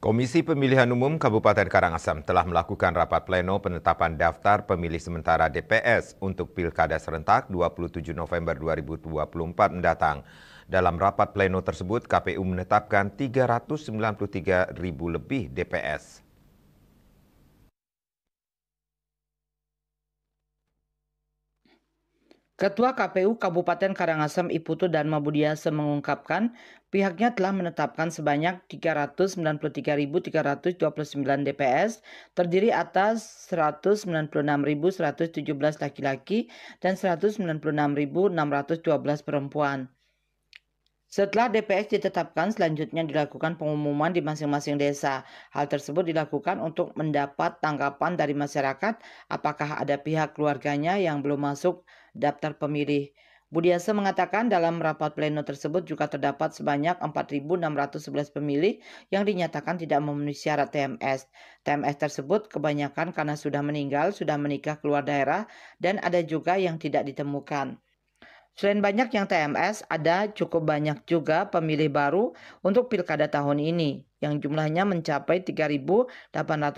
Komisi Pemilihan Umum Kabupaten Karangasem telah melakukan rapat pleno penetapan daftar pemilih sementara DPS untuk Pilkada serentak 27 November 2024 mendatang. Dalam rapat pleno tersebut, KPU menetapkan 393 ribu lebih DPS. Ketua KPU Kabupaten Karangasem Iputu dan Mabudiase mengungkapkan pihaknya telah menetapkan sebanyak 393.329 DPS terdiri atas 196.117 laki-laki dan 196.612 perempuan. Setelah DPS ditetapkan, selanjutnya dilakukan pengumuman di masing-masing desa. Hal tersebut dilakukan untuk mendapat tanggapan dari masyarakat apakah ada pihak keluarganya yang belum masuk daftar pemilih. Budiasa mengatakan dalam rapat pleno tersebut juga terdapat sebanyak 4.611 pemilih yang dinyatakan tidak memenuhi syarat TMS. TMS tersebut kebanyakan karena sudah meninggal, sudah menikah keluar daerah, dan ada juga yang tidak ditemukan. Selain banyak yang TMS, ada cukup banyak juga pemilih baru untuk pilkada tahun ini yang jumlahnya mencapai 3.882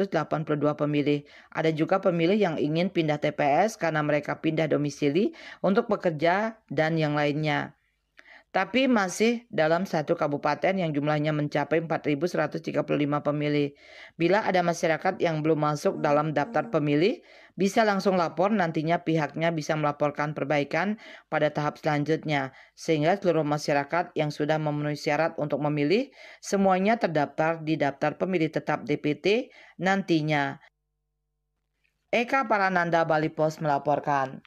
pemilih. Ada juga pemilih yang ingin pindah TPS karena mereka pindah domisili untuk bekerja dan yang lainnya tapi masih dalam satu kabupaten yang jumlahnya mencapai 4.135 pemilih. Bila ada masyarakat yang belum masuk dalam daftar pemilih, bisa langsung lapor nantinya pihaknya bisa melaporkan perbaikan pada tahap selanjutnya sehingga seluruh masyarakat yang sudah memenuhi syarat untuk memilih semuanya terdaftar di daftar pemilih tetap DPT nantinya. Eka Parananda Bali Post melaporkan.